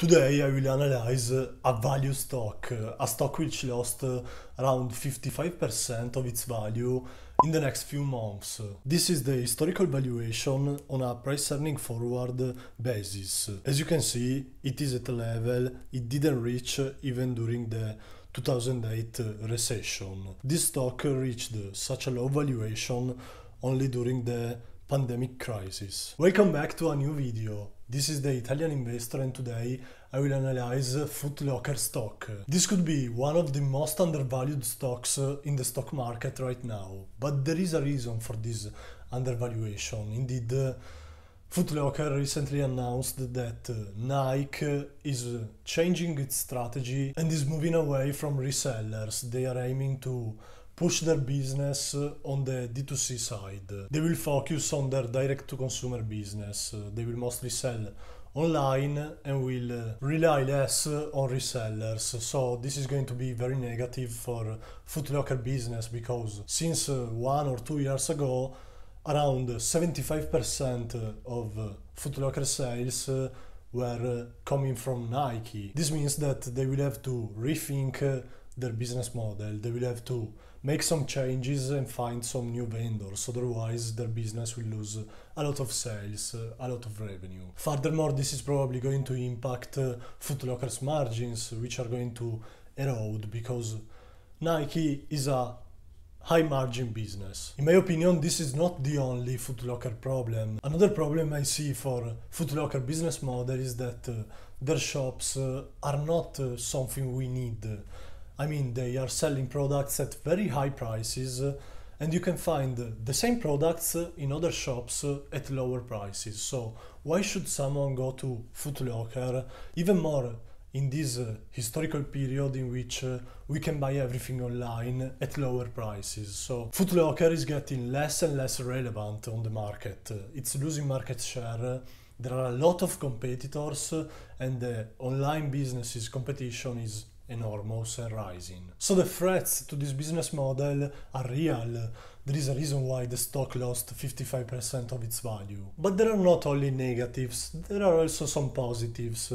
Today I will analyze uh, a value stock, uh, a stock which lost uh, around 55% of its value in the next few months. This is the historical valuation on a price earning forward basis. As you can see, it is at a level it didn't reach even during the 2008 recession. This stock reached such a low valuation only during the pandemic crisis. Welcome back to a new video. This is the Italian investor and today I will analyze Footlocker stock. This could be one of the most undervalued stocks uh, in the stock market right now, but there is a reason for this undervaluation. Indeed, uh, Footlocker recently announced that uh, Nike is changing its strategy and is moving away from resellers. They are aiming to push their business on the D2C side. They will focus on their direct to consumer business. They will mostly sell online and will uh, rely less on resellers. So this is going to be very negative for Footlocker business because since uh, one or two years ago, around 75% of uh, Footlocker sales were coming from Nike. This means that they will have to rethink their business model. They will have to make some changes and find some new vendors, otherwise, their business will lose a lot of sales, a lot of revenue. Furthermore, this is probably going to impact uh, Footlocker's Foot Locker's margins, which are going to erode because Nike is a high margin business. In my opinion, this is not the only Footlocker problem. Another problem I see for Footlocker business model is that uh, their shops uh, are not uh, something we need. I mean, they are selling products at very high prices, uh, and you can find the same products uh, in other shops uh, at lower prices. So, why should someone go to Footlocker? Even more in this uh, historical period in which uh, we can buy everything online at lower prices. So Footlocker is getting less and less relevant on the market. Uh, it's losing market share. There are a lot of competitors and the online businesses competition is enormous rising. So the threats to this business model are real. There is a reason why the stock lost 55% of its value. But there are not only negatives, there are also some positives.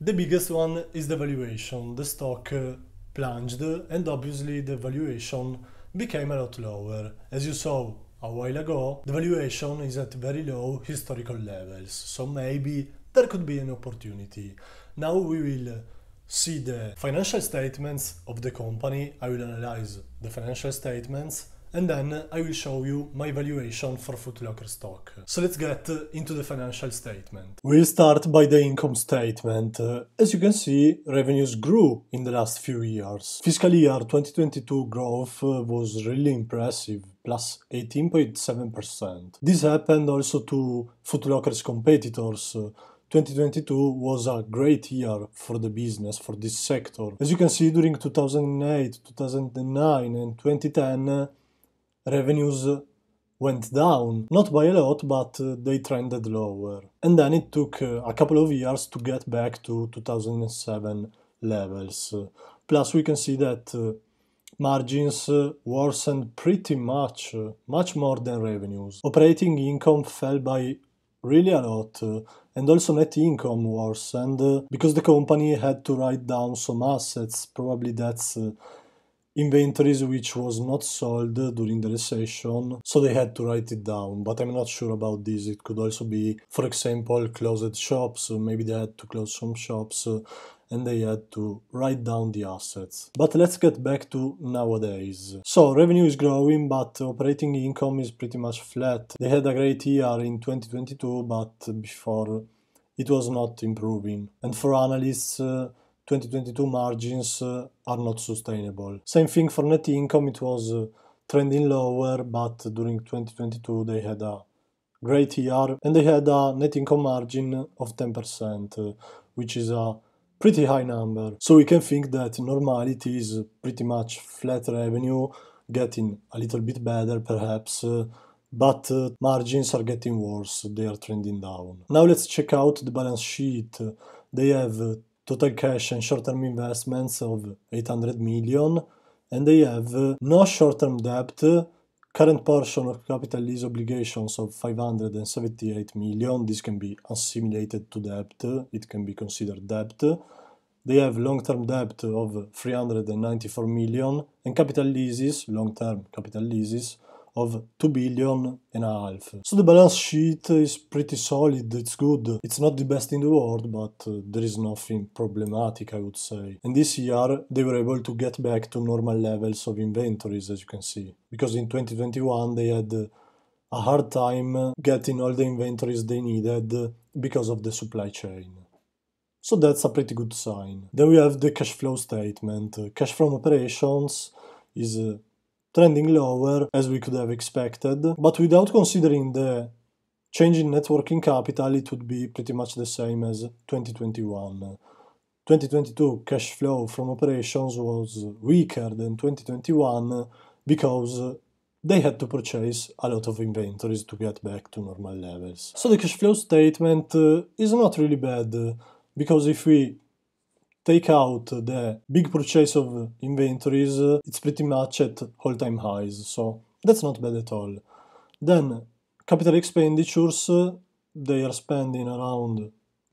The biggest one is the valuation. The stock uh, plunged and obviously the valuation became a lot lower. As you saw a while ago, the valuation is at very low historical levels, so maybe there could be an opportunity. Now we will see the financial statements of the company, I will analyze the financial statements and then I will show you my valuation for Footlocker stock. So let's get into the financial statement. We'll start by the income statement. As you can see, revenues grew in the last few years. Fiscal year 2022 growth uh, was really impressive plus 18.7%. This happened also to Footlocker's competitors uh, 2022 was a great year for the business, for this sector. As you can see, during 2008, 2009, and 2010, revenues went down. Not by a lot, but uh, they trended lower. And then it took uh, a couple of years to get back to 2007 levels. Plus, we can see that uh, margins worsened pretty much, much more than revenues. Operating income fell by really a lot. Uh, and also net income worse, and uh, because the company had to write down some assets, probably that's uh, inventories which was not sold during the recession, so they had to write it down. But I'm not sure about this. It could also be, for example, closed shops. Maybe they had to close some shops and they had to write down the assets. But let's get back to nowadays. So revenue is growing, but operating income is pretty much flat. They had a great year in 2022, but before it was not improving. And for analysts, uh, 2022 margins are not sustainable. Same thing for net income, it was uh, trending lower, but during 2022 they had a great year and they had a net income margin of 10%, uh, which is a pretty high number. So we can think that normality is pretty much flat revenue, getting a little bit better perhaps. Uh, but margins are getting worse, they are trending down. Now let's check out the balance sheet. They have total cash and short-term investments of 800 million, and they have no short-term debt, current portion of capital lease obligations of 578 million. This can be assimilated to debt, it can be considered debt. They have long-term debt of 394 million and capital leases, long-term capital leases of 2 billion and a half. So the balance sheet is pretty solid, it's good. It's not the best in the world, but uh, there is nothing problematic, I would say. And this year they were able to get back to normal levels of inventories, as you can see. Because in 2021 they had a hard time getting all the inventories they needed because of the supply chain. So that's a pretty good sign. Then we have the cash flow statement. Cash from operations is uh, trending lower as we could have expected. But without considering the change in networking capital, it would be pretty much the same as 2021. 2022 cash flow from operations was weaker than 2021 because they had to purchase a lot of inventories to get back to normal levels. So the cash flow statement uh, is not really bad because if we take out the big purchase of inventories, it's pretty much at all-time highs, so that's not bad at all. Then capital expenditures, they are spending around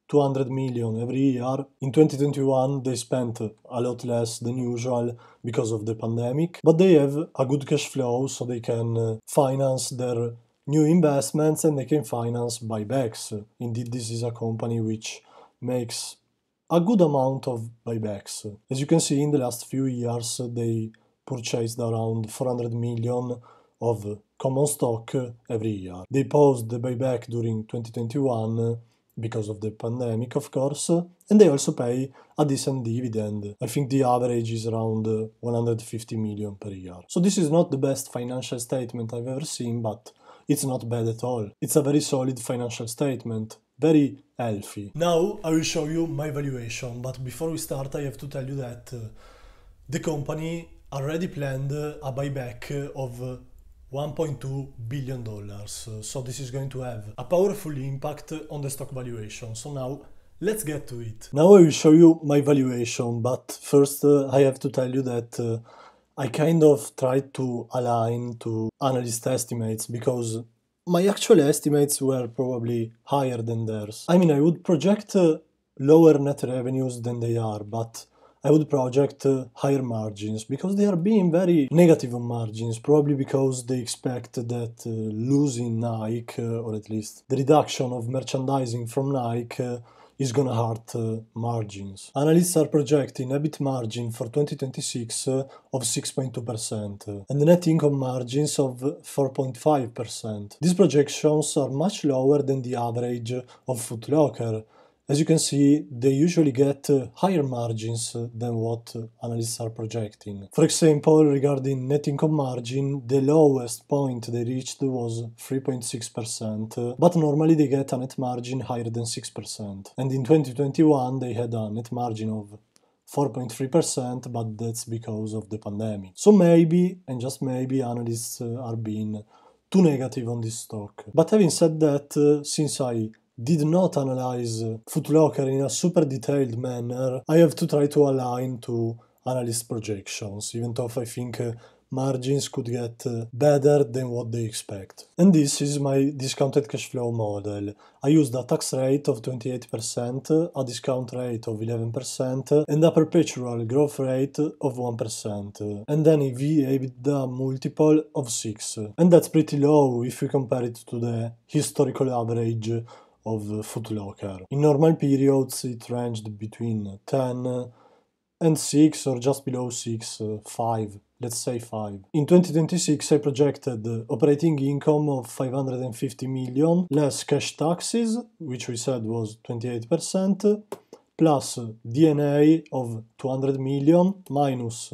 200 million every year. In 2021, they spent a lot less than usual because of the pandemic, but they have a good cash flow so they can uh, finance their new investments and they can finance buybacks. Indeed, this is a company which makes a good amount of buybacks. As you can see, in the last few years, they purchased around 400 million of common stock every year. They paused the buyback during 2021 because of the pandemic, of course, and they also pay a decent dividend. I think the average is around 150 million per year. So this is not the best financial statement I've ever seen, but it's not bad at all. It's a very solid financial statement, very healthy. Now I will show you my valuation, but before we start I have to tell you that uh, the company already planned a buyback of uh, 1.2 billion dollars. So this is going to have a powerful impact on the stock valuation. So now let's get to it. Now I will show you my valuation, but first uh, I have to tell you that uh, I kind of tried to align to analyst estimates because my actual estimates were probably higher than theirs. I mean, I would project uh, lower net revenues than they are, but I would project uh, higher margins because they are being very negative on margins, probably because they expect that uh, losing Nike, uh, or at least the reduction of merchandising from Nike, uh, is gonna hurt uh, margins. Analysts are projecting EBIT margin for 2026 uh, of 6.2% uh, and net income margins of 4.5%. These projections are much lower than the average of Footlocker as you can see, they usually get uh, higher margins than what uh, analysts are projecting. For example, regarding net income margin, the lowest point they reached was 3.6%, uh, but normally they get a net margin higher than 6%. And in 2021, they had a net margin of 4.3%, but that's because of the pandemic. So maybe, and just maybe, analysts are being too negative on this stock. But having said that, since I did not analyze uh, Footlocker in a super detailed manner, I have to try to align to analyst projections, even though I think uh, margins could get uh, better than what they expect. And this is my discounted cash flow model. I used a tax rate of 28%, a discount rate of 11%, and a perpetual growth rate of 1%, and then a EV/EBITDA multiple of 6. And that's pretty low if we compare it to the historical average of the footlocker. In normal periods it ranged between 10 and 6 or just below 6, uh, 5, let's say 5. In 2026 I projected operating income of 550 million less cash taxes, which we said was 28%, plus DNA of 200 million minus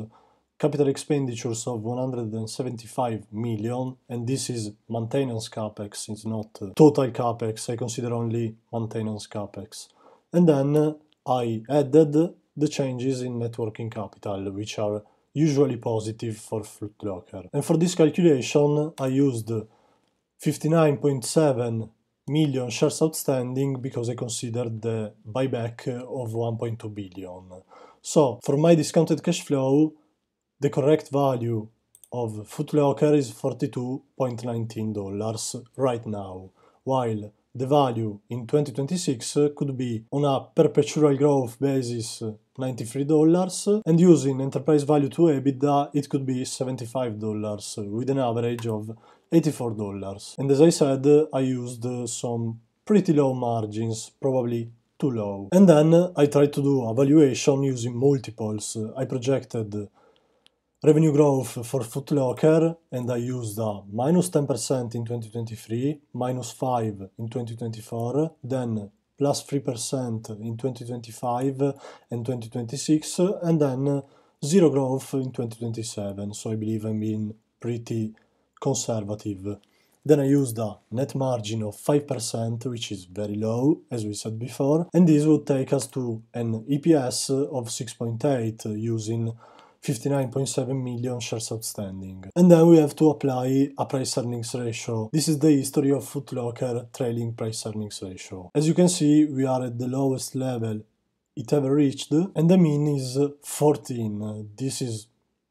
capital expenditures of 175 million, and this is maintenance capex, it's not uh, total capex, I consider only maintenance capex. And then uh, I added the changes in networking capital, which are usually positive for Footlocker. And for this calculation, I used 59.7 million shares outstanding because I considered the buyback of 1.2 billion. So for my discounted cash flow, the correct value of Footlocker is $42.19 right now, while the value in 2026 could be on a perpetual growth basis $93 and using enterprise value to EBITDA it could be $75 with an average of $84. And as I said, I used some pretty low margins, probably too low. And then I tried to do a valuation using multiples. I projected Revenue growth for Footlocker, and I used a minus 10% in 2023, minus 5 in 2024, then plus 3% in 2025 and 2026, and then zero growth in 2027. So I believe I'm being pretty conservative. Then I used a net margin of 5%, which is very low, as we said before, and this would take us to an EPS of 6.8 using 59.7 million shares outstanding. And then we have to apply a price earnings ratio. This is the history of Footlocker trailing price earnings ratio. As you can see, we are at the lowest level it ever reached, and the mean is 14. This is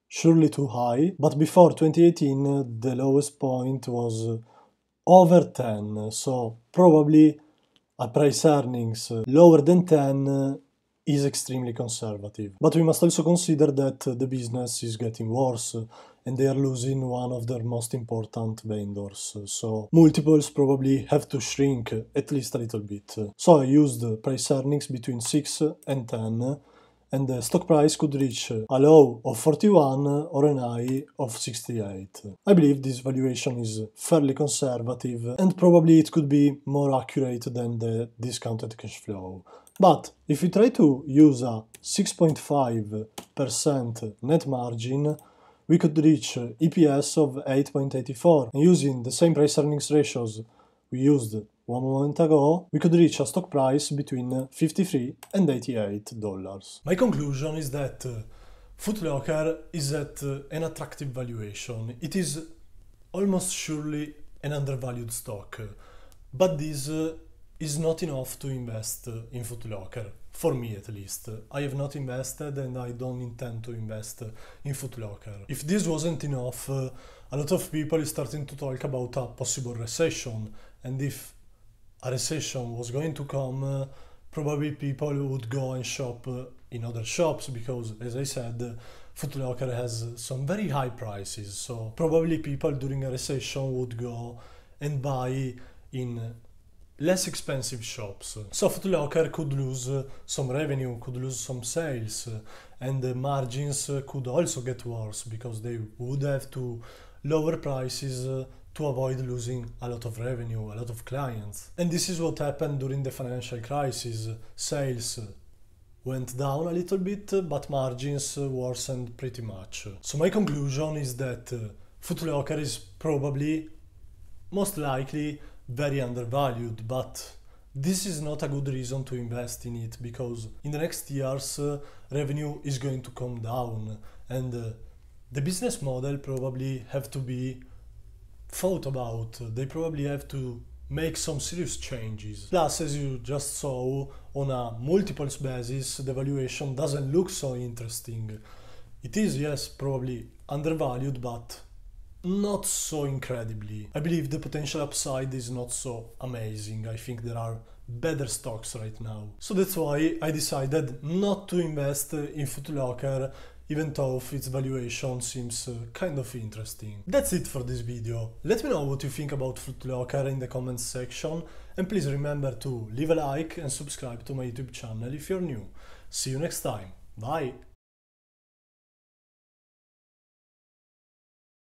surely too high, but before 2018, the lowest point was over 10, so probably a price earnings lower than 10 is extremely conservative. But we must also consider that the business is getting worse and they are losing one of their most important vendors. So multiples probably have to shrink at least a little bit. So I used price earnings between 6 and 10 and the stock price could reach a low of 41 or an high of 68. I believe this valuation is fairly conservative and probably it could be more accurate than the discounted cash flow. But if you try to use a 6.5% net margin, we could reach EPS of 8.84. And using the same price earnings ratios we used one moment ago, we could reach a stock price between 53 and 88 dollars. My conclusion is that uh, Footlocker is at uh, an attractive valuation. It is almost surely an undervalued stock, but this uh, is not enough to invest uh, in Footlocker, for me at least. I have not invested and I don't intend to invest uh, in Footlocker. If this wasn't enough, uh, a lot of people is starting to talk about a possible recession and if a recession was going to come, probably people would go and shop in other shops because as I said, Footlocker has some very high prices, so probably people during a recession would go and buy in less expensive shops. locker could lose some revenue, could lose some sales, and the margins could also get worse because they would have to lower prices uh, to avoid losing a lot of revenue, a lot of clients. And this is what happened during the financial crisis. Sales went down a little bit, but margins worsened pretty much. So my conclusion is that uh, Footlocker is probably, most likely, very undervalued, but this is not a good reason to invest in it because in the next years uh, revenue is going to come down and uh, the business model probably have to be thought about. They probably have to make some serious changes. Plus, as you just saw, on a multiples basis, the valuation doesn't look so interesting. It is, yes, probably undervalued, but not so incredibly. I believe the potential upside is not so amazing. I think there are better stocks right now. So that's why I decided not to invest in Footlocker even though its valuation seems uh, kind of interesting. That's it for this video. Let me know what you think about Footlocker in the comments section and please remember to leave a like and subscribe to my YouTube channel if you're new. See you next time. Bye!